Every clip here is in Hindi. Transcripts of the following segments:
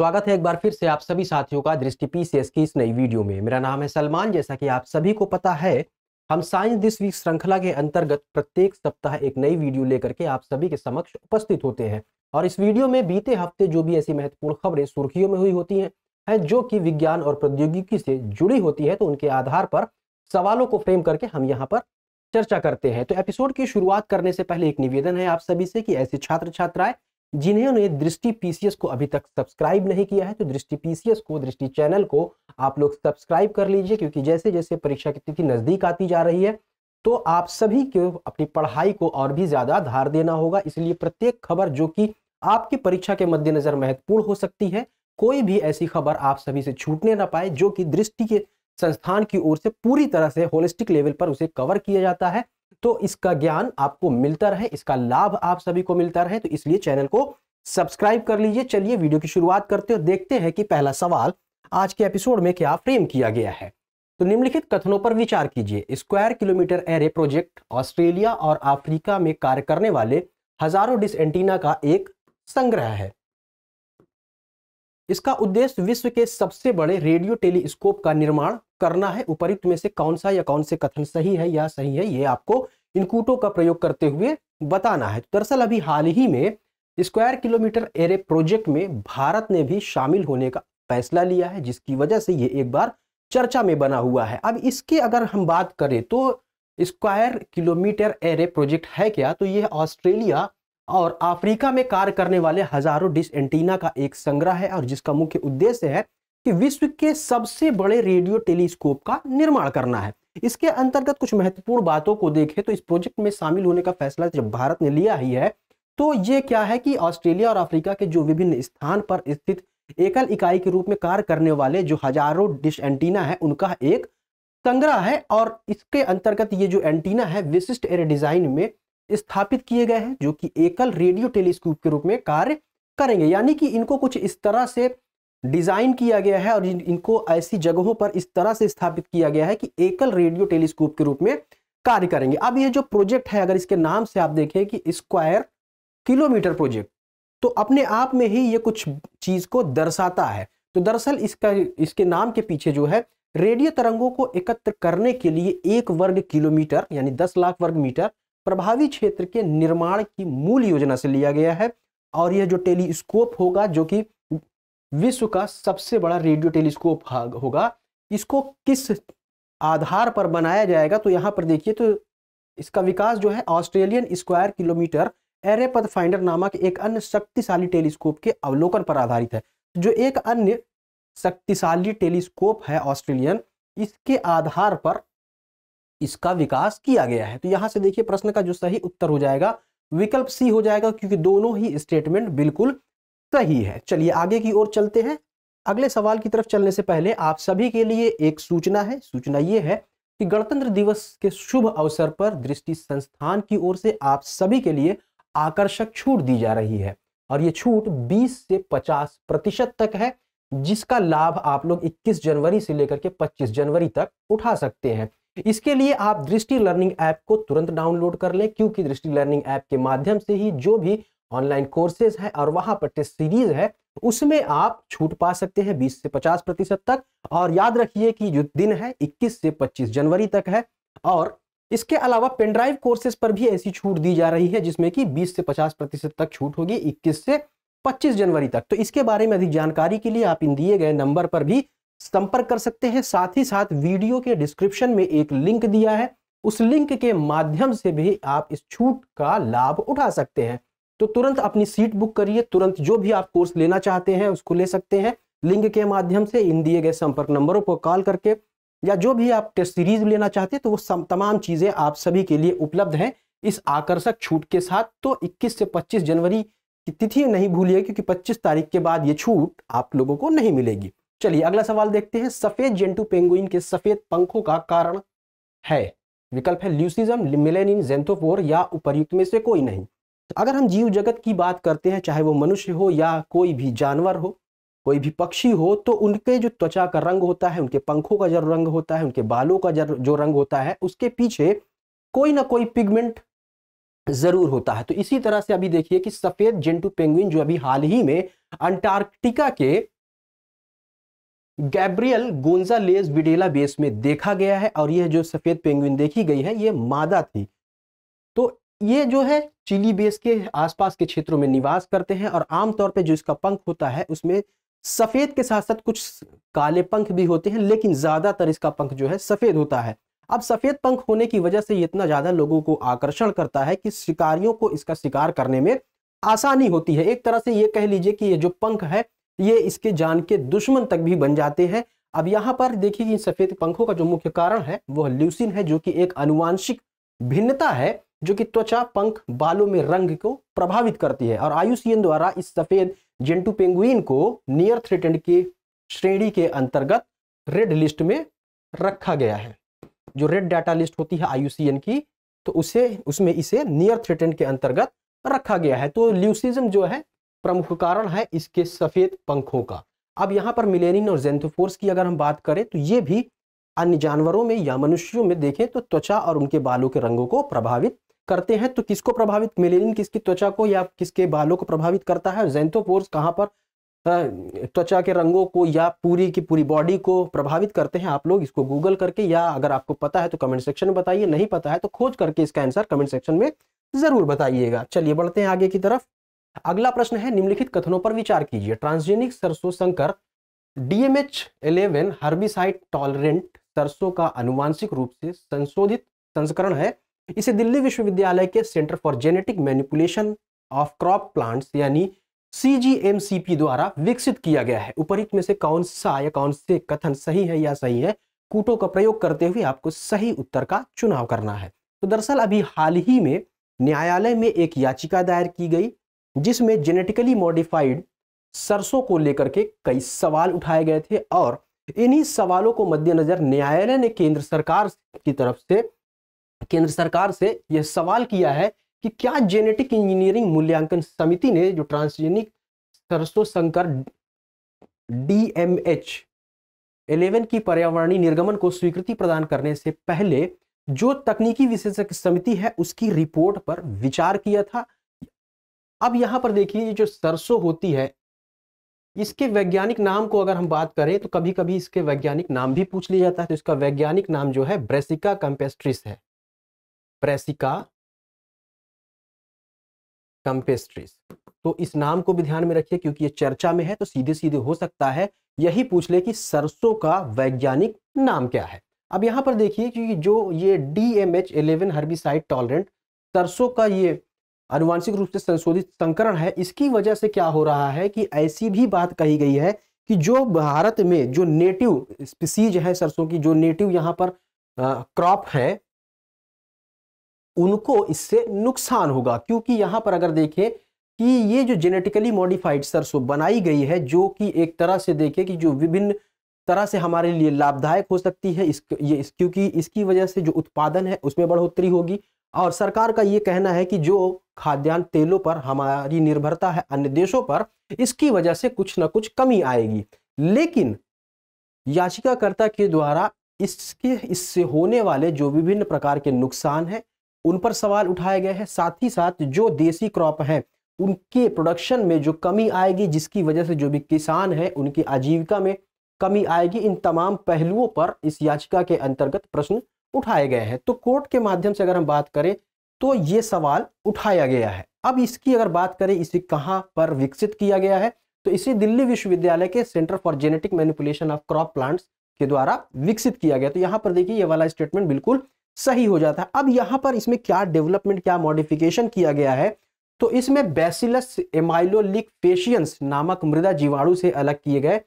स्वागत है एक बार फिर से आप सभी साथियों का दृष्टि पीसीएस की इस नई वीडियो में मेरा नाम है सलमान जैसा कि आप सभी को पता है हम साइंस दिस वीक श्रृंखला के अंतर्गत प्रत्येक सप्ताह एक नई वीडियो लेकर के आप सभी के समक्ष उपस्थित होते हैं और इस वीडियो में बीते हफ्ते जो भी ऐसी महत्वपूर्ण खबरें सुर्खियों में हुई होती हैं है जो कि विज्ञान और प्रौद्योगिकी से जुड़ी होती है तो उनके आधार पर सवालों को फ्रेम करके हम यहाँ पर चर्चा करते हैं तो एपिसोड की शुरुआत करने से पहले एक निवेदन है आप सभी से कि ऐसे छात्र छात्राएं जिन्होंने दृष्टि पीसीएस को अभी तक सब्सक्राइब नहीं किया है तो दृष्टि पीसीएस को दृष्टि चैनल को आप लोग सब्सक्राइब कर लीजिए क्योंकि जैसे जैसे परीक्षा की तिथि नज़दीक आती जा रही है तो आप सभी को अपनी पढ़ाई को और भी ज़्यादा धार देना होगा इसलिए प्रत्येक खबर जो कि आपकी परीक्षा के मद्देनज़र महत्वपूर्ण हो सकती है कोई भी ऐसी खबर आप सभी से छूटने ना पाए जो कि दृष्टि के संस्थान की ओर से पूरी तरह से होलिस्टिक लेवल पर उसे कवर किया जाता है तो इसका ज्ञान आपको मिलता रहे इसका लाभ आप सभी को मिलता रहे तो इसलिए चैनल को सब्सक्राइब कर लीजिए चलिए वीडियो की शुरुआत करते और देखते हैं कि पहला सवाल आज के एपिसोड में क्या फ्रेम किया गया है तो निम्नलिखित कथनों पर विचार कीजिए square kilometre array project Australia और अफ्रीका में कार्य करने वाले हजारों डिस एंटीना का एक संग्रह है इसका उद्देश्य विश्व के सबसे बड़े रेडियो टेलीस्कोप का निर्माण करना है उपयुक्त में से कौन सा या कौन से कथन सही है या सही है ये आपको इनकूटों का प्रयोग करते हुए बताना है दरअसल अभी हाल ही में स्क्वायर किलोमीटर एरे प्रोजेक्ट में भारत ने भी शामिल होने का फैसला लिया है जिसकी वजह से ये एक बार चर्चा में बना हुआ है अब इसके अगर हम बात करें तो स्क्वायर किलोमीटर एरे प्रोजेक्ट है क्या तो यह ऑस्ट्रेलिया और अफ्रीका में कार्य करने वाले हजारों डिश एंटीना का एक संग्रह है और जिसका मुख्य उद्देश्य है कि विश्व के सबसे बड़े रेडियो टेलीस्कोप का निर्माण करना है इसके अंतर्गत कुछ महत्वपूर्ण बातों को देखें तो इस प्रोजेक्ट में शामिल होने का फैसला जब भारत ने लिया ही है तो ये क्या है कि ऑस्ट्रेलिया और अफ्रीका के जो विभिन्न स्थान पर स्थित एकल इकाई के रूप में कार्य करने वाले जो हजारों डिश एंटीना है उनका एक संग्रह है और इसके अंतर्गत ये जो एंटीना है विशिष्ट एयर डिजाइन में स्थापित किए गए हैं जो कि एकल रेडियो टेलीस्कोप के रूप में कार्य करेंगे यानी कि इनको कुछ इस तरह से डिजाइन किया गया है और इनको ऐसी जगहों पर इस तरह से स्थापित किया गया है कि एकल रेडियो टेलीस्कोप के रूप में कार्य करेंगे अब ये जो प्रोजेक्ट है अगर इसके नाम से आप देखें कि स्क्वायर किलोमीटर प्रोजेक्ट तो अपने आप में ही ये कुछ चीज को दर्शाता है तो दरअसल इसका इसके नाम के पीछे जो है रेडियो तरंगों को एकत्र करने के लिए एक वर्ग किलोमीटर यानी दस लाख वर्ग मीटर प्रभावी क्षेत्र के निर्माण की मूल योजना से लिया गया है और यह जो टेलीस्कोप होगा जो कि विश्व का सबसे बड़ा रेडियो टेलीस्कोप होगा इसको किस आधार पर बनाया जाएगा तो यहाँ पर देखिए तो इसका विकास जो है Australian square kilometre array pathfinder नामक एक अन्य शक्तिशाली टेलीस्कोप के अवलोकन पर आधारित है जो एक अन्य शक्तिशाली टेलीस्कोप है ऑस्ट्रेलियन इसके आधार पर इसका विकास किया गया है तो यहां से देखिए प्रश्न का जो सही उत्तर हो जाएगा विकल्प सी हो जाएगा क्योंकि दोनों ही स्टेटमेंट बिल्कुल सही है चलिए आगे की ओर चलते हैं अगले सवाल की तरफ चलने से पहले आप सभी के लिए एक सूचना है सूचना ये है कि गणतंत्र दिवस के शुभ अवसर पर दृष्टि संस्थान की ओर से आप सभी के लिए आकर्षक छूट दी जा रही है और ये छूट 20 से 50 प्रतिशत तक है जिसका लाभ आप लोग 21 जनवरी से लेकर के 25 जनवरी तक उठा सकते हैं इसके लिए आप दृष्टि लर्निंग ऐप को तुरंत डाउनलोड कर लें क्योंकि दृष्टि लर्निंग ऐप के माध्यम से ही जो भी ऑनलाइन कोर्सेज है और वहां पर टेस्ट सीरीज है उसमें आप छूट पा सकते हैं 20 से 50 प्रतिशत तक और याद रखिए कि जो दिन है 21 से 25 जनवरी तक है और इसके अलावा पेनड्राइव कोर्सेज पर भी ऐसी छूट दी जा रही है जिसमें कि 20 से 50 प्रतिशत तक छूट होगी 21 से 25 जनवरी तक तो इसके बारे में अधिक जानकारी के लिए आप इन दिए गए नंबर पर भी संपर्क कर सकते हैं साथ ही साथ वीडियो के डिस्क्रिप्शन में एक लिंक दिया है उस लिंक के माध्यम से भी आप इस छूट का लाभ उठा सकते हैं तो तुरंत अपनी सीट बुक करिए तुरंत जो भी आप कोर्स लेना चाहते हैं उसको ले सकते हैं लिंक के माध्यम से इन दिए गए संपर्क नंबरों पर कॉल करके या जो भी आप टेस्ट सीरीज लेना चाहते हैं तो वो तमाम चीज़ें आप सभी के लिए उपलब्ध हैं इस आकर्षक छूट के साथ तो 21 से 25 जनवरी की तिथि नहीं भूलिए क्योंकि 25 तारीख के बाद ये छूट आप लोगों को नहीं मिलेगी चलिए अगला सवाल देखते हैं सफेद जेंटू पेंगुइन के सफेद पंखों का कारण है विकल्प है ल्यूसिज्म मिलेनिन जेंथोफोर या उपरयुक्त में से कोई नहीं तो अगर हम जीव जगत की बात करते हैं चाहे वो मनुष्य हो या कोई भी जानवर हो कोई भी पक्षी हो तो उनके जो त्वचा का रंग होता है उनके पंखों का जो रंग होता है उनके बालों का जो रंग होता है उसके पीछे कोई ना कोई पिगमेंट जरूर होता है तो इसी तरह से अभी देखिए कि सफेद जेंटू पेंगुइन जो अभी हाल ही में अंटार्कटिका के गैब्रियल गोन्जालेज विडेला बेस में देखा गया है और यह जो सफेद पेंगुइन देखी गई है ये मादा थी तो ये जो है चिली बेस के आसपास के क्षेत्रों में निवास करते हैं और आमतौर पर जो इसका पंख होता है उसमें सफेद के साथ साथ कुछ काले पंख भी होते हैं लेकिन ज्यादातर इसका पंख जो है सफेद होता है अब सफेद पंख होने की वजह से ये इतना ज्यादा लोगों को आकर्षण करता है कि शिकारियों को इसका शिकार करने में आसानी होती है एक तरह से ये कह लीजिए कि ये जो पंख है ये इसके जान के दुश्मन तक भी बन जाते हैं अब यहाँ पर देखिए इन सफेद पंखों का जो मुख्य कारण है वह ल्यूसिन है जो कि एक अनुवांशिक भिन्नता है जो कि त्वचा पंख बालों में रंग को प्रभावित करती है और आयुषीएन द्वारा इस सफेद जेंटू पेंगुइन को नियर थ्रेटेंड की श्रेणी के अंतर्गत रेड लिस्ट में रखा गया है जो रेड डाटा लिस्ट होती है आयुसीएन की तो उसे उसमें इसे नियर थ्रेटेंड के अंतर्गत रखा गया है तो ल्यूसिज्म जो है प्रमुख कारण है इसके सफेद पंखों का अब यहाँ पर मिलेनिन और जेंथोफोर्स की अगर हम बात करें तो ये भी अन्य जानवरों में या मनुष्यों में देखें तो त्वचा और उनके बालों के रंगों को प्रभावित करते हैं तो किसको प्रभावित मिलेनिन किसकी त्वचा को या किसके बालों को प्रभावित करता है जेंथोफोर्स कहाँ पर त्वचा के रंगों को या पूरी की पूरी बॉडी को प्रभावित करते हैं आप लोग इसको गूगल करके या अगर आपको पता है तो कमेंट सेक्शन में बताइए नहीं पता है तो खोज करके इसका आंसर कमेंट सेक्शन में जरूर बताइएगा चलिए बढ़ते हैं आगे की तरफ अगला प्रश्न है निम्नलिखित कथनों पर विचार कीजिए ट्रांसजेनिक सरसों संकर डीएमएच 11 हर्बिसाइड टॉलरेंट सरसों का अनुवांशिक रूप से संशोधित संस्करण है इसे दिल्ली विश्वविद्यालय के centre for genetic manipulation of crop plants यानी सी द्वारा विकसित किया गया है उपरिक्त में से कौन सा या कौन से कथन सही है या सही है कूटों का प्रयोग करते हुए आपको सही उत्तर का चुनाव करना है तो दरअसल अभी हाल ही में न्यायालय में एक याचिका दायर की गई जिसमें जेनेटिकली मॉडिफाइड सरसों को लेकर के कई सवाल उठाए गए थे और इन्हीं सवालों को मद्देनजर न्यायालय ने केंद्र सरकार की तरफ से केंद्र सरकार से यह सवाल किया है कि क्या जेनेटिक इंजीनियरिंग मूल्यांकन समिति ने जो ट्रांसजेनिक सरसों संकर डीएमएच 11 की पर्यावरणीय निर्गमन को स्वीकृति प्रदान करने से पहले जो तकनीकी विशेषज्ञ समिति है उसकी रिपोर्ट पर विचार किया था अब यहां पर देखिए जो सरसों होती है इसके वैज्ञानिक नाम को अगर हम बात करें तो कभी कभी इसके वैज्ञानिक नाम भी पूछ लिया जाता है तो इसका वैज्ञानिक नाम जो है ब्रेसिका कंपेस्ट्रिस है ब्रेसिका कंपेस्ट्रिस तो इस नाम को भी ध्यान में रखिए क्योंकि ये चर्चा में है तो सीधे सीधे हो सकता है यही पूछ ले कि सरसों का वैज्ञानिक नाम क्या है अब यहां पर देखिए कि जो ये D M H eleven herbicide tolerant सरसों का ये अनुवांशिक रूप से संशोधित संकरण है इसकी वजह से क्या हो रहा है कि ऐसी भी बात कही गई है कि जो भारत में जो नेटिव स्पीसीज है सरसों की जो नेटिव यहाँ पर क्रॉप है उनको इससे नुकसान होगा क्योंकि यहाँ पर अगर देखें कि ये जो जेनेटिकली मॉडिफाइड सरसों बनाई गई है जो कि एक तरह से देखें कि जो विभिन्न तरह से हमारे लिए लाभदायक हो सकती है इस ये इस, क्योंकि इसकी वजह से जो उत्पादन है उसमें बढ़ोतरी होगी और सरकार का ये कहना है कि जो खाद्यान्न तेलों पर हमारी निर्भरता है अन्य देशों पर इसकी वजह से कुछ ना कुछ कमी आएगी लेकिन याचिकाकर्ता के द्वारा इसके इससे होने वाले जो विभिन्न प्रकार के नुकसान हैं उन पर सवाल उठाए गए हैं साथ ही साथ जो देसी क्रॉप हैं उनके प्रोडक्शन में जो कमी आएगी जिसकी वजह से जो भी किसान हैं उनकी आजीविका में कमी आएगी इन तमाम पहलुओं पर इस याचिका के अंतर्गत प्रश्न उठाए गए हैं तो कोर्ट के माध्यम से अगर हम बात करें तो ये सवाल उठाया गया है अब इसकी अगर बात करें इसे कहाँ पर विकसित किया गया है तो इसे दिल्ली विश्वविद्यालय के centre for genetic manipulation of crop plants के द्वारा विकसित किया गया तो यहाँ पर देखिए ये वाला स्टेटमेंट बिल्कुल सही हो जाता है अब यहाँ पर इसमें क्या डेवलपमेंट क्या मॉडिफिकेशन किया गया है तो इसमें बेसिलस एमाइलोलिक फेशियंस नामक मृदा जीवाणु से अलग किए गए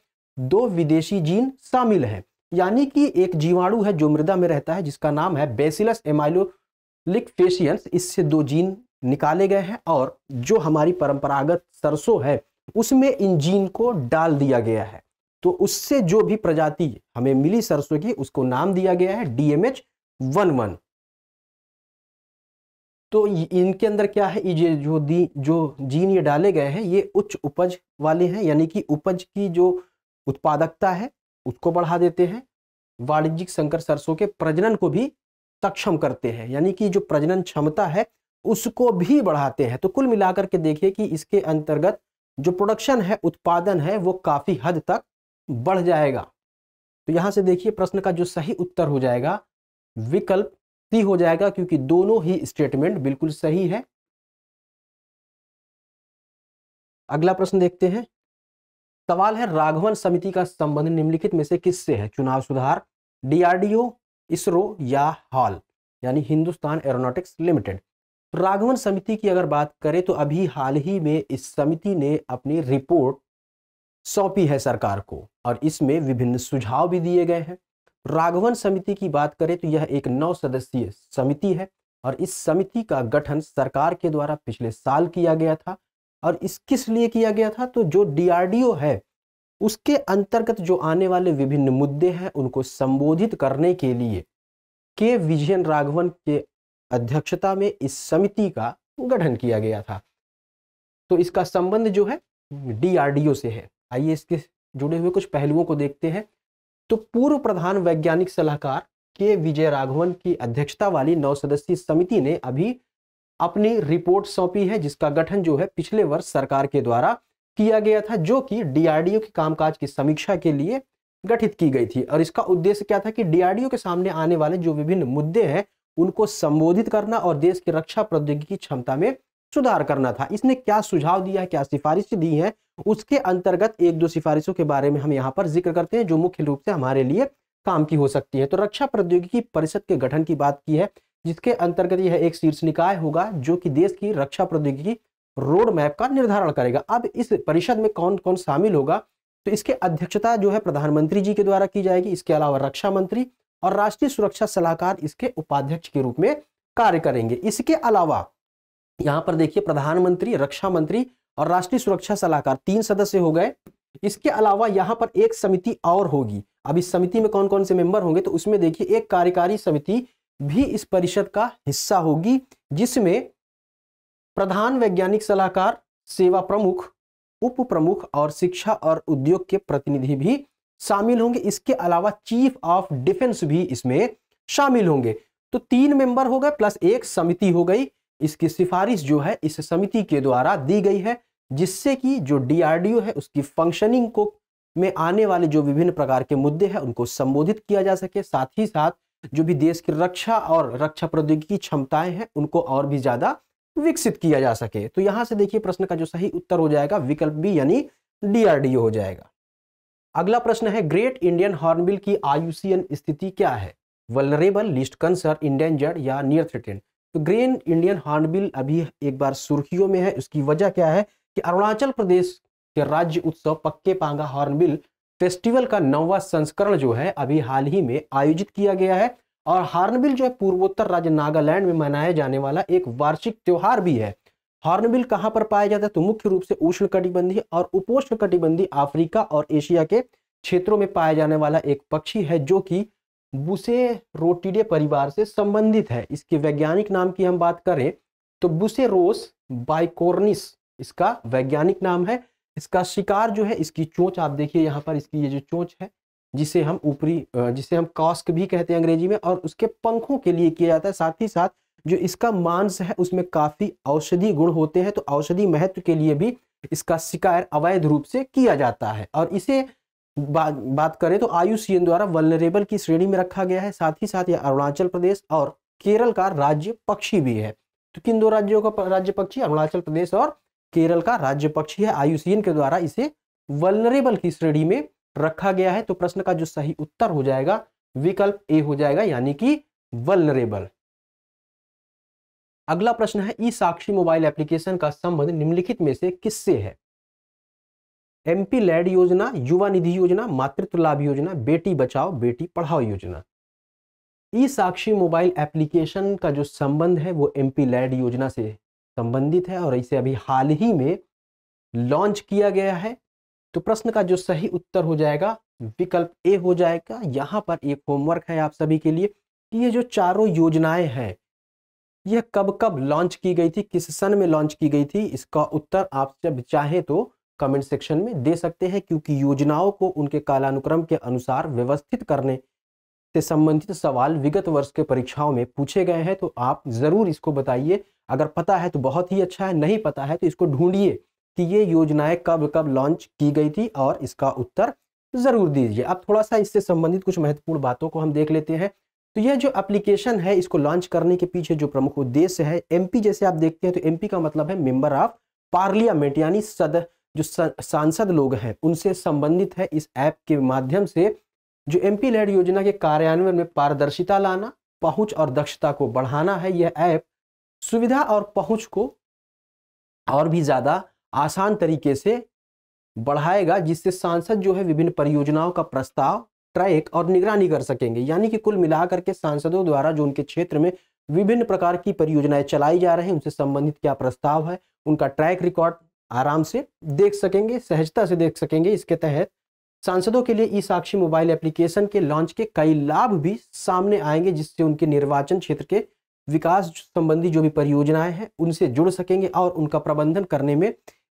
दो विदेशी जीन शामिल हैं यानी कि एक जीवाणु है जो मृदा में रहता है जिसका नाम है बेसिलस एमाइलो लिकफेशियंस इससे दो जीन निकाले गए हैं और जो हमारी परंपरागत सरसों है उसमें इन जीन को डाल दिया गया है तो उससे जो भी प्रजाति हमें मिली सरसों की उसको नाम दिया गया है डीएमएच वन वन तो इनके अंदर क्या है ये जो दी जो जीन ये डाले गए हैं ये उच्च उपज वाले हैं यानी कि उपज की जो उत्पादकता है उसको बढ़ा देते हैं वाणिज्यिक संकर सरसों के प्रजनन को भी सक्षम करते हैं यानी कि जो प्रजनन क्षमता है उसको भी बढ़ाते हैं तो कुल मिलाकर के देखिए कि इसके अंतर्गत जो प्रोडक्शन है उत्पादन है वो काफ़ी हद तक बढ़ जाएगा तो यहां से देखिए प्रश्न का जो सही उत्तर हो जाएगा विकल्प सी हो जाएगा क्योंकि दोनों ही स्टेटमेंट बिल्कुल सही है अगला प्रश्न देखते हैं सवाल है राघवन समिति का संबंध निम्नलिखित में से किससे है चुनाव सुधार डीआरडीओ इसरो या हॉल यानी हिंदुस्तान एरोनॉटिक्स लिमिटेड राघवन समिति की अगर बात करें तो अभी हाल ही में इस समिति ने अपनी रिपोर्ट सौंपी है सरकार को और इसमें विभिन्न सुझाव भी दिए गए हैं राघवन समिति की बात करें तो यह एक नौ सदस्यीय समिति है और इस समिति का गठन सरकार के द्वारा पिछले साल किया गया था और इस किस लिए किया गया था तो जो डीआरडीओ है उसके अंतर्गत जो आने वाले विभिन्न मुद्दे हैं उनको संबोधित करने के लिए के विजयन राघवन के अध्यक्षता में इस समिति का गठन किया गया था तो इसका संबंध जो है डीआरडीओ से है आइए इसके जुड़े हुए कुछ पहलुओं को देखते हैं तो पूर्व प्रधान वैज्ञानिक सलाहकार के विजय राघवन की अध्यक्षता वाली नौ सदस्यीय समिति ने अभी अपनी रिपोर्ट सौंपी है जिसका गठन जो है पिछले वर्ष सरकार के द्वारा किया गया था जो कि डीआरडीओ के कामकाज की समीक्षा के लिए गठित की गई थी और इसका उद्देश्य क्या था कि डीआरडीओ के सामने आने वाले जो विभिन्न मुद्दे हैं उनको संबोधित करना और देश की रक्षा प्रौद्योगिकी क्षमता में सुधार करना था इसने क्या सुझाव दिया है क्या सिफारिशें दी हैं उसके अंतर्गत एक दो सिफारिशों के बारे में हम यहाँ पर जिक्र करते हैं जो मुख्य रूप से हमारे लिए काम की हो सकती है तो रक्षा प्रौद्योगिकी परिषद के गठन की बात की है जिसके अंतर्गत यह एक शीर्ष निकाय होगा जो कि देश की रक्षा प्रौद्योगिकी रोड मैप का निर्धारण करेगा अब इस परिषद में कौन कौन शामिल होगा तो इसके अध्यक्षता जो है प्रधानमंत्री जी के द्वारा की जाएगी इसके अलावा रक्षा मंत्री और राष्ट्रीय सुरक्षा सलाहकार इसके उपाध्यक्ष के रूप में कार्य करेंगे इसके अलावा यहां पर देखिए प्रधानमंत्री रक्षा मंत्री और राष्ट्रीय सुरक्षा सलाहकार तीन सदस्य हो गए इसके अलावा यहाँ पर एक समिति और होगी अब इस समिति में कौन कौन से मेंबर होंगे तो उसमें देखिए एक कार्यकारी समिति भी इस परिषद का हिस्सा होगी जिसमें प्रधान वैज्ञानिक सलाहकार सेवा प्रमुख उप प्रमुख और शिक्षा और उद्योग के प्रतिनिधि भी शामिल होंगे इसके अलावा चीफ ऑफ डिफेंस भी इसमें शामिल होंगे तो तीन मेंबर हो गए प्लस एक समिति हो गई इसकी सिफारिश जो है इस समिति के द्वारा दी गई है जिससे कि जो डीआरडीओ है उसकी फंक्शनिंग को में आने वाले जो विभिन्न प्रकार के मुद्दे हैं उनको संबोधित किया जा सके साथ ही साथ जो भी देश की रक्षा और रक्षा प्रौद्योगिकी क्षमताएं हैं उनको और भी ज्यादा विकसित किया जा सके तो यहां से देखिए प्रश्न का जो सही उत्तर हो जाएगा विकल्प बी यानी डीआरडीओ हो जाएगा अगला प्रश्न है ग्रेट इंडियन हॉर्नबिल की आयुषीयन स्थिति क्या है वलरेबल लिस्ट कंसर इंडेंजर्ड या नियर थ्रेटेड तो ग्रेन इंडियन हॉर्नबिल अभी एक बार सुर्खियों में है उसकी वजह क्या है कि अरुणाचल प्रदेश के राज्य उत्सव पक्के पांगा हॉर्नबिल फेस्टिवल का नौवा संस्करण जो है अभी हाल ही में आयोजित किया गया है और हार्नबिल जो है पूर्वोत्तर राज्य नागालैंड में मनाया जाने वाला एक वार्षिक त्योहार भी है हॉर्नबिल कहाँ पर पाया जाता है तो मुख्य रूप से उष्ण कटिबंधी और उपोष्ण कटिबंधी अफ्रीका और एशिया के क्षेत्रों में पाया जाने वाला एक पक्षी है जो कि बुसे रोटीडे परिवार से संबंधित है इसके वैज्ञानिक नाम की हम बात करें तो बुसे रोस बाइकोर्निस इसका वैज्ञानिक नाम है इसका शिकार जो है इसकी चोच आप देखिए यहाँ पर इसकी ये जो चोच है जिसे हम ऊपरी जिसे हम कॉस्क भी कहते हैं अंग्रेजी में और उसके पंखों के लिए किया जाता है साथ ही साथ जो इसका मांस है उसमें काफ़ी औषधि गुण होते हैं तो औषधि महत्व के लिए भी इसका शिकार अवैध रूप से किया जाता है और इसे बा, बात करें तो आयुषीएन द्वारा वलनरेबल की श्रेणी में रखा गया है साथ ही साथ यह अरुणाचल प्रदेश और केरल का राज्य पक्षी भी है तो किन दो राज्यों का राज्य पक्षी अरुणाचल प्रदेश और केरल का राज्य पक्षी है आयुषीएन के द्वारा इसे वलनरेबल की श्रेणी में रखा गया है तो प्रश्न का जो सही उत्तर हो जाएगा विकल्प ए हो जाएगा यानी कि वलनरेबल अगला प्रश्न है ई साक्षी मोबाइल एप्लीकेशन का संबंध निम्नलिखित में से किससे है एमपी लैड योजना युवा निधि योजना मातृत्व लाभ योजना बेटी बचाओ बेटी पढ़ाओ योजना ई साक्षी मोबाइल एप्लीकेशन का जो संबंध है वो एमपी लैड योजना से संबंधित है और इसे अभी हाल ही में लॉन्च किया गया है तो प्रश्न का जो सही उत्तर हो जाएगा विकल्प ए हो जाएगा यहाँ पर एक होमवर्क है आप सभी के लिए कि ये जो चारों योजनाएं हैं यह कब कब लॉन्च की गई थी किस सन में लॉन्च की गई थी इसका उत्तर आप जब चाहे तो कमेंट सेक्शन में दे सकते हैं क्योंकि योजनाओं को उनके कालानुक्रम के अनुसार व्यवस्थित करने से संबंधित सवाल विगत वर्ष के परीक्षाओं में पूछे गए हैं तो आप जरूर इसको बताइए अगर पता है तो बहुत ही अच्छा है नहीं पता है तो इसको ढूंढिए कि ये योजनाएं कब कब लॉन्च की गई थी और इसका उत्तर ज़रूर दीजिए अब थोड़ा सा इससे संबंधित कुछ महत्वपूर्ण बातों को हम देख लेते हैं तो यह जो एप्लीकेशन है इसको लॉन्च करने के पीछे जो प्रमुख उद्देश्य है एमपी जैसे आप देखते हैं तो एमपी का मतलब है मेंबर ऑफ पार्लियामेंट यानी सद जो सांसद लोग हैं उनसे संबंधित है इस ऐप के माध्यम से जो एम पी योजना के कार्यान्वयन में पारदर्शिता लाना पहुंच और दक्षता को बढ़ाना है यह ऐप सुविधा और पहुंच को और भी ज़्यादा आसान तरीके से बढ़ाएगा जिससे सांसद जो है विभिन्न परियोजनाओं का प्रस्ताव ट्रैक और निगरानी कर सकेंगे यानी कि कुल मिलाकर के सांसदों द्वारा जो उनके क्षेत्र में विभिन्न प्रकार की परियोजनाएं चलाई जा रही हैं उनसे संबंधित क्या प्रस्ताव है उनका ट्रैक रिकॉर्ड आराम से देख सकेंगे सहजता से देख सकेंगे इसके तहत सांसदों के लिए ई साक्षी मोबाइल एप्लीकेशन के लॉन्च के कई लाभ भी सामने आएंगे जिससे उनके निर्वाचन क्षेत्र के विकास संबंधी जो भी परियोजनाएं हैं उनसे जुड़ सकेंगे और उनका प्रबंधन करने में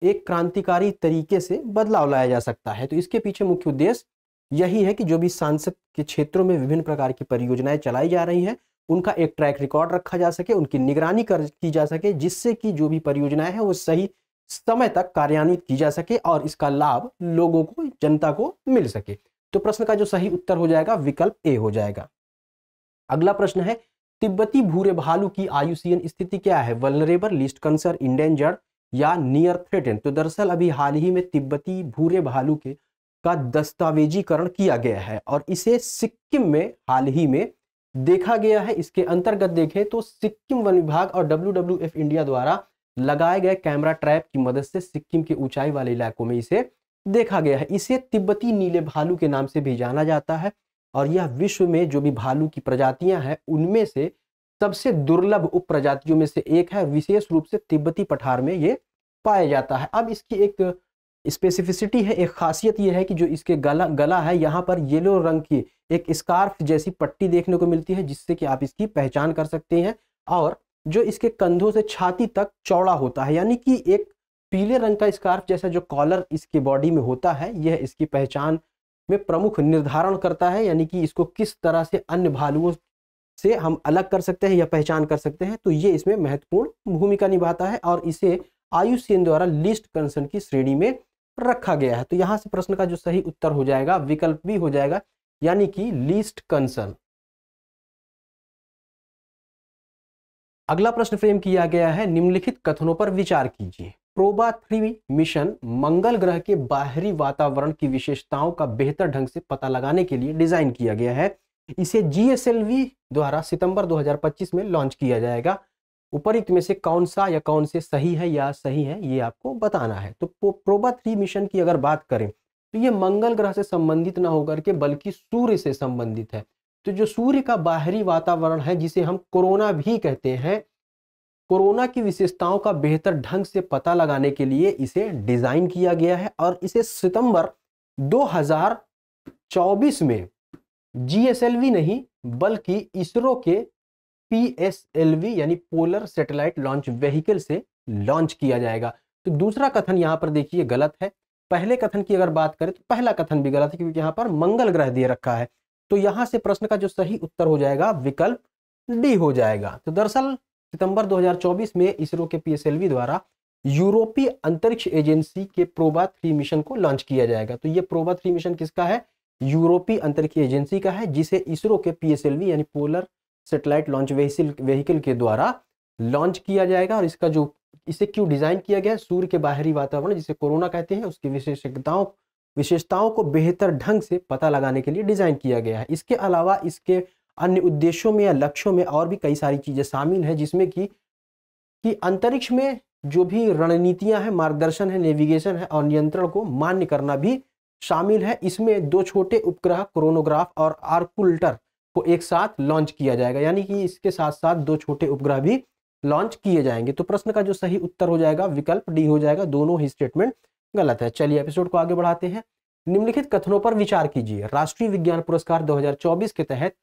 एक क्रांतिकारी तरीके से बदलाव लाया जा सकता है तो इसके पीछे मुख्य उद्देश्य यही है कि जो भी सांसद के क्षेत्रों में विभिन्न प्रकार की परियोजनाएं चलाई जा रही हैं उनका एक ट्रैक रिकॉर्ड रखा जा सके उनकी निगरानी कर की जा सके जिससे कि जो भी परियोजनाएं हैं वो सही समय तक कार्यान्वित की जा सके और इसका लाभ लोगों को जनता को मिल सके तो प्रश्न का जो सही उत्तर हो जाएगा विकल्प ए हो जाएगा अगला प्रश्न है तिब्बती भूरे भालू की आयुषीयन स्थिति क्या है वलरेबल लिस्ट कंसर इंडेंजर्ड या नियर थ्रेटेन तो दरअसल अभी हाल ही में तिब्बती भूरे भालू के का दस्तावेजीकरण किया गया है और इसे सिक्किम में हाल ही में देखा गया है इसके अंतर्गत देखें तो सिक्किम वन विभाग और डब्ल्यू इंडिया द्वारा लगाए गए कैमरा ट्रैप की मदद से सिक्किम के ऊंचाई वाले इलाकों में इसे देखा गया है इसे तिब्बती नीले भालू के नाम से भी जाना जाता है और यह विश्व में जो भी भालू की प्रजातियां हैं उनमें से सबसे दुर्लभ उप प्रजातियों में से एक है विशेष रूप से तिब्बती पठार में ये पाया जाता है अब इसकी एक स्पेसिफिसिटी है एक खासियत ये है कि जो इसके गला गला है यहाँ पर येलो रंग की एक स्कार्फ जैसी पट्टी देखने को मिलती है जिससे कि आप इसकी पहचान कर सकते हैं और जो इसके कंधों से छाती तक चौड़ा होता है यानी कि एक पीले रंग का स्कार्फ जैसा जो कॉलर इसके बॉडी में होता है यह इसकी पहचान में प्रमुख निर्धारण करता है यानी कि इसको किस तरह से अन्य भालुओं से हम अलग कर सकते हैं या पहचान कर सकते हैं तो ये इसमें महत्वपूर्ण भूमिका निभाता है और इसे आयु सेन द्वारा लिस्ट कंसर्न की श्रेणी में रखा गया है तो यहां से प्रश्न का जो सही उत्तर हो जाएगा विकल्प भी हो जाएगा यानी कि लिस्ट कंसर्न अगला प्रश्न फ्रेम किया गया है निम्नलिखित कथनों पर विचार कीजिए प्रोबा थ्री मिशन मंगल ग्रह के बाहरी वातावरण की विशेषताओं का बेहतर ढंग से पता लगाने के लिए डिजाइन किया गया है इसे जीएसएलवी द्वारा सितंबर 2025 में लॉन्च किया जाएगा उपरुक्त में से कौन सा या कौन से सही है या सही है ये आपको बताना है तो प्रोबा थ्री मिशन की अगर बात करें तो ये मंगल ग्रह से संबंधित ना होकर के बल्कि सूर्य से संबंधित है तो जो सूर्य का बाहरी वातावरण है जिसे हम कोरोना भी कहते हैं कोरोना की विशेषताओं का बेहतर ढंग से पता लगाने के लिए इसे डिजाइन किया गया है और इसे सितंबर 2024 में जीएसएलवी नहीं बल्कि इसरो के पीएसएलवी यानी पोलर सैटेलाइट लॉन्च व्हीकल से लॉन्च किया जाएगा तो दूसरा कथन यहाँ पर देखिए गलत है पहले कथन की अगर बात करें तो पहला कथन भी गलत है क्योंकि यहां पर मंगल ग्रह दे रखा है तो यहां से प्रश्न का जो सही उत्तर हो जाएगा विकल्प डी हो जाएगा तो दरअसल सितंबर 2024 में इसरो के पीएसएलवी द्वारा यूरोपीय अंतरिक्ष एजेंसी के प्रोबा थ्री मिशन को लॉन्च किया जाएगा तो यह प्रोबा थ्री मिशन किसका है यूरोपीय अंतरिक्ष एजेंसी का है जिसे इसरो के पीएसएलवी यानी polar satellite launch vehicle vehicle के द्वारा लॉन्च किया जाएगा और इसका जो इसे क्यों डिजाइन किया गया सूर्य के बाहरी वातावरण जिसे कोरोना कहते हैं उसकी विशेषताओं विशेषताओं को बेहतर ढंग से पता लगाने के लिए डिजाइन किया गया है इसके अलावा इसके अन्य उद्देश्यों में या लक्ष्यों में और भी कई सारी चीजें शामिल हैं जिसमें कि कि अंतरिक्ष में जो भी रणनीतियां हैं मार्गदर्शन है नेविगेशन है और नियंत्रण को मान्य करना भी शामिल है इसमें दो छोटे उपग्रह क्रोनोग्राफ और आर्कुलटर को एक साथ लॉन्च किया जाएगा यानी कि इसके साथ साथ दो छोटे उपग्रह भी लॉन्च किए जाएंगे तो प्रश्न का जो सही उत्तर हो जाएगा विकल्प डी हो जाएगा दोनों ही स्टेटमेंट गलत है चलिए एपिसोड को आगे बढ़ाते हैं निम्नलिखित कथनों पर विचार कीजिए राष्ट्रीय विज्ञान पुरस्कार 2024 के तहत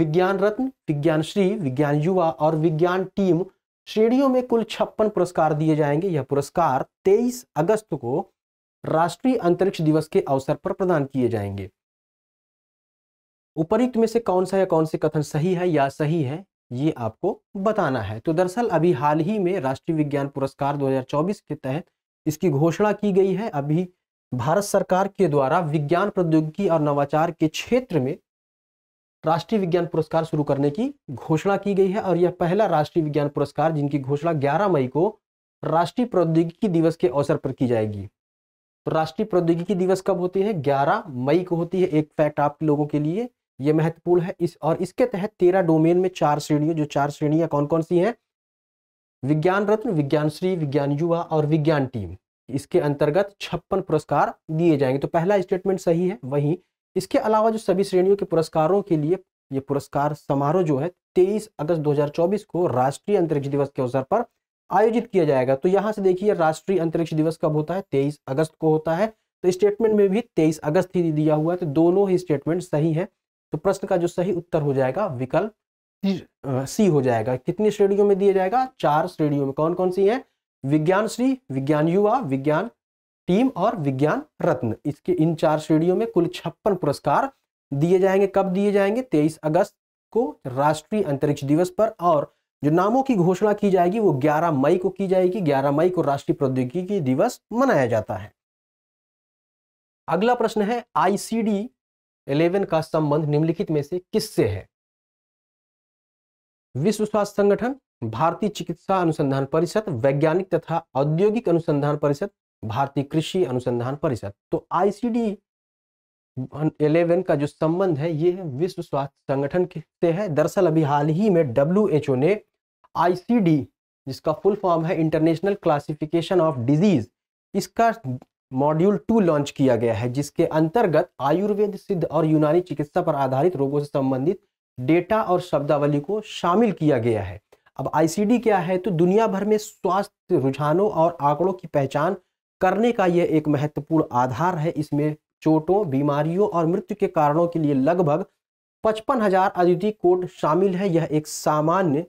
विज्ञान रत्न विज्ञान श्री विज्ञान युवा और विज्ञान टीम श्रेणियों में कुल छप्पन पुरस्कार दिए जाएंगे यह पुरस्कार 23 अगस्त को राष्ट्रीय अंतरिक्ष दिवस के अवसर पर प्रदान किए जाएंगे उपरुक्त में से कौन सा या कौन से कथन सही है या सही है ये आपको बताना है तो दरअसल अभी हाल ही में राष्ट्रीय विज्ञान पुरस्कार 2024 के तहत इसकी घोषणा की गई है अभी भारत सरकार के द्वारा विज्ञान प्रौद्योगिकी और नवाचार के क्षेत्र में राष्ट्रीय विज्ञान पुरस्कार शुरू करने की घोषणा की गई है और यह पहला राष्ट्रीय विज्ञान पुरस्कार जिनकी घोषणा ग्यारह मई को राष्ट्रीय प्रौद्योगिकी दिवस के अवसर पर की जाएगी तो राष्ट्रीय प्रौद्योगिकी दिवस कब होती है 11 मई को होती है एक फैक्ट आप लोगों के लिए ये महत्वपूर्ण है इस और इसके तहत तेरह डोमेन में चार श्रेणियों जो चार श्रेणियां कौन कौन सी हैं विज्ञान रत्न विज्ञान श्री विज्ञान युवा और विज्ञान टीम इसके अंतर्गत छप्पन पुरस्कार दिए जाएंगे तो पहला स्टेटमेंट सही है वहीं इसके अलावा जो सभी श्रेणियों के पुरस्कारों के लिए ये पुरस्कार समारोह जो है 23 अगस्त 2024 को राष्ट्रीय अंतरिक्ष दिवस के अवसर पर आयोजित किया जाएगा तो यहाँ से देखिए राष्ट्रीय अंतरिक्ष दिवस कब होता है 23 अगस्त को होता है तो स्टेटमेंट में भी 23 अगस्त ही दिया हुआ है तो दोनों ही स्टेटमेंट सही है तो प्रश्न का जो सही उत्तर हो जाएगा विकल्प सी हो जाएगा कितनी श्रेणियों में दिया जाएगा चार श्रेणियों में कौन कौन सी है विज्ञान श्री विज्ञान युवा विज्ञान टीम और विज्ञान रत्न इसके इन चार श्रेणियों में कुल छप्पन पुरस्कार दिए जाएंगे कब दिए जाएंगे तेईस अगस्त को राष्ट्रीय अंतरिक्ष दिवस पर और जो नामों की घोषणा की जाएगी वो 11 मई को की जाएगी 11 मई को राष्ट्रीय प्रौद्योगिकी दिवस मनाया जाता है अगला प्रश्न है आईसीडी इलेवन का संबंध निम्नलिखित में से किससे है विश्व स्वास्थ्य संगठन भारतीय चिकित्सा अनुसंधान परिषद वैज्ञानिक तथा औद्योगिक अनुसंधान परिषद भारतीय कृषि अनुसंधान परिषद तो आईसीडी इलेवन का जो संबंध है ये विश्व स्वास्थ्य संगठन से है दरअसल अभी हाल ही में डब्ल्यू ने आईसीडी जिसका फुल फॉर्म है इंटरनेशनल क्लासिफिकेशन ऑफ डिजीज इसका मॉड्यूल टू लॉन्च किया गया है जिसके अंतर्गत आयुर्वेद सिद्ध और यूनानी चिकित्सा पर आधारित रोगों से संबंधित डेटा और शब्दावली को शामिल किया गया है अब आईसीडी क्या है तो दुनिया भर में स्वास्थ्य रुझानों और आंकड़ों की पहचान करने का यह एक महत्वपूर्ण आधार है इसमें चोटों बीमारियों और मृत्यु के कारणों के लिए लगभग पचपन हजार कोड शामिल है यह एक सामान्य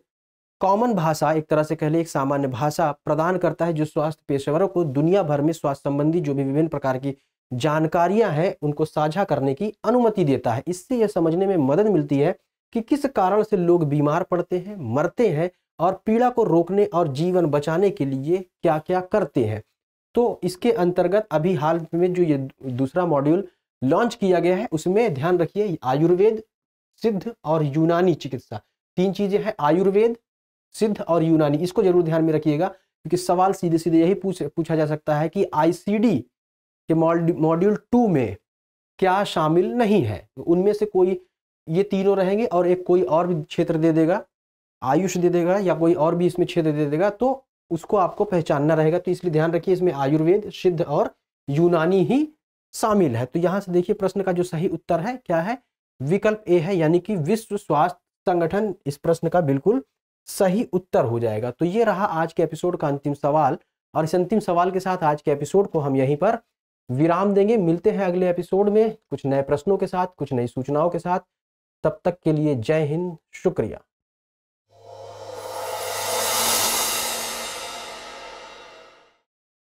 कॉमन भाषा एक तरह से कह लें एक सामान्य भाषा प्रदान करता है जो स्वास्थ्य पेशेवरों को दुनिया भर में स्वास्थ्य संबंधी जो भी विभिन्न प्रकार की जानकारियां हैं उनको साझा करने की अनुमति देता है इससे यह समझने में मदद मिलती है कि किस कारण से लोग बीमार पड़ते हैं मरते हैं और पीड़ा को रोकने और जीवन बचाने के लिए क्या क्या करते हैं तो इसके अंतर्गत अभी हाल में जो ये दूसरा मॉड्यूल लॉन्च किया गया है उसमें ध्यान रखिए आयुर्वेद सिद्ध और यूनानी चिकित्सा तीन चीजें हैं आयुर्वेद सिद्ध और यूनानी इसको जरूर ध्यान में रखिएगा क्योंकि सवाल सीधे सीधे यही पूछ पूछा जा सकता है कि आईसीडी के मॉड्यूल टू में क्या शामिल नहीं है तो उनमें से कोई ये तीनों रहेंगे और एक कोई और भी क्षेत्र दे देगा आयुष दे देगा या कोई और भी इसमें क्षेत्र दे देगा तो उसको आपको पहचानना रहेगा तो इसलिए ध्यान रखिए इसमें आयुर्वेद सिद्ध और यूनानी ही शामिल है तो यहाँ से देखिए प्रश्न का जो सही उत्तर है क्या है विकल्प ए है यानी कि विश्व स्वास्थ्य संगठन इस प्रश्न का बिल्कुल सही उत्तर हो जाएगा तो ये रहा आज के एपिसोड का अंतिम सवाल और इस अंतिम सवाल के साथ आज के एपिसोड को हम यहीं पर विराम देंगे मिलते हैं अगले एपिसोड में कुछ नए प्रश्नों के साथ कुछ नई सूचनाओं के साथ तब तक के लिए जय हिंद शुक्रिया